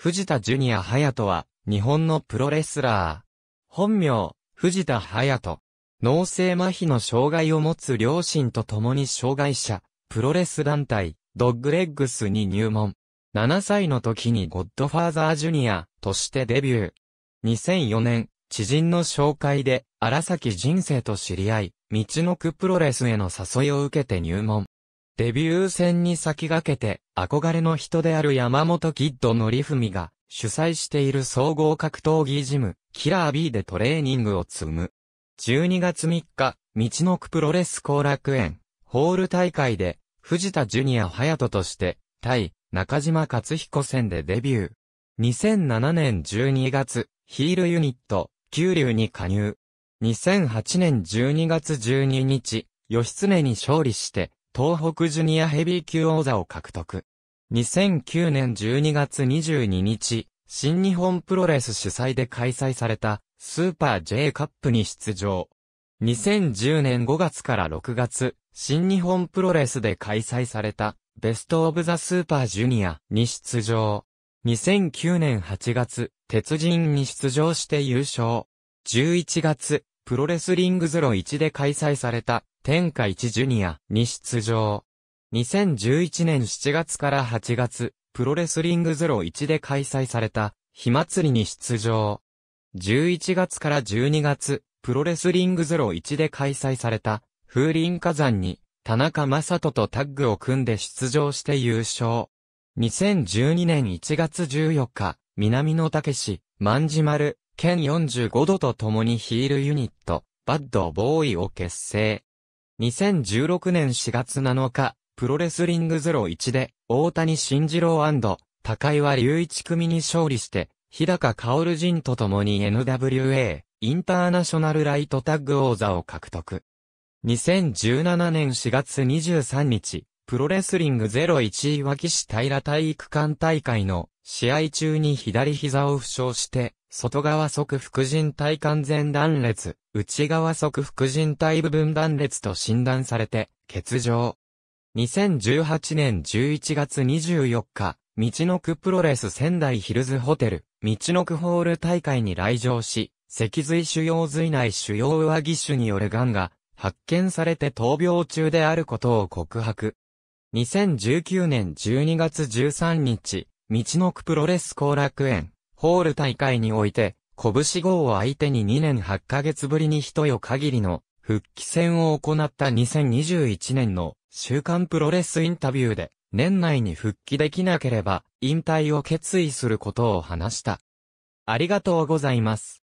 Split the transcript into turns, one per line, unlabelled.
藤田ジュニアハヤトは、日本のプロレスラー。本名、藤田ハヤト。脳性麻痺の障害を持つ両親と共に障害者、プロレス団体、ドッグレッグスに入門。7歳の時にゴッドファーザージュニアとしてデビュー。2004年、知人の紹介で、荒崎人生と知り合い、道のくプロレスへの誘いを受けて入門。デビュー戦に先駆けて、憧れの人である山本キッドのりふみが、主催している総合格闘技ジム、キラー B でトレーニングを積む。12月3日、道のくプロレス後楽園、ホール大会で、藤田ジュニア隼人として、対、中島勝彦戦でデビュー。2007年12月、ヒールユニット、九流に加入。2008年12月12日、吉常に勝利して、東北ジュニアヘビー級王座を獲得。2009年12月22日、新日本プロレス主催で開催されたスーパー J カップに出場。2010年5月から6月、新日本プロレスで開催されたベストオブザスーパージュニアに出場。2009年8月、鉄人に出場して優勝。11月、プロレスリングゼロ1で開催された天下一ジュニアに出場。2011年7月から8月、プロレスリング01で開催された、火祭りに出場。11月から12月、プロレスリング01で開催された、風林火山に、田中正人とタッグを組んで出場して優勝。2012年1月14日、南野武市、万事丸、県45度と共にヒールユニット、バッドボーイを結成。2016年4月7日、プロレスリング01で、大谷慎次郎高岩隆一組に勝利して、日高薫人と共に NWA、インターナショナルライトタッグ王座を獲得。2017年4月23日、プロレスリング01岩岸市平体育館大会の試合中に左膝を負傷して、外側側副人体完全断裂、内側側副人体部分断裂と診断されて、欠場。2018年11月24日、道のくプロレス仙台ヒルズホテル、道のくホール大会に来場し、脊髄腫瘍髄内腫瘍上義手による癌が発見されて闘病中であることを告白。2019年12月13日、道のくプロレス後楽園、ホール大会において、拳号を相手に2年8ヶ月ぶりに一夜限りの復帰戦を行った2021年の週刊プロレスインタビューで、年内に復帰できなければ引退を決意することを話した。ありがとうございます。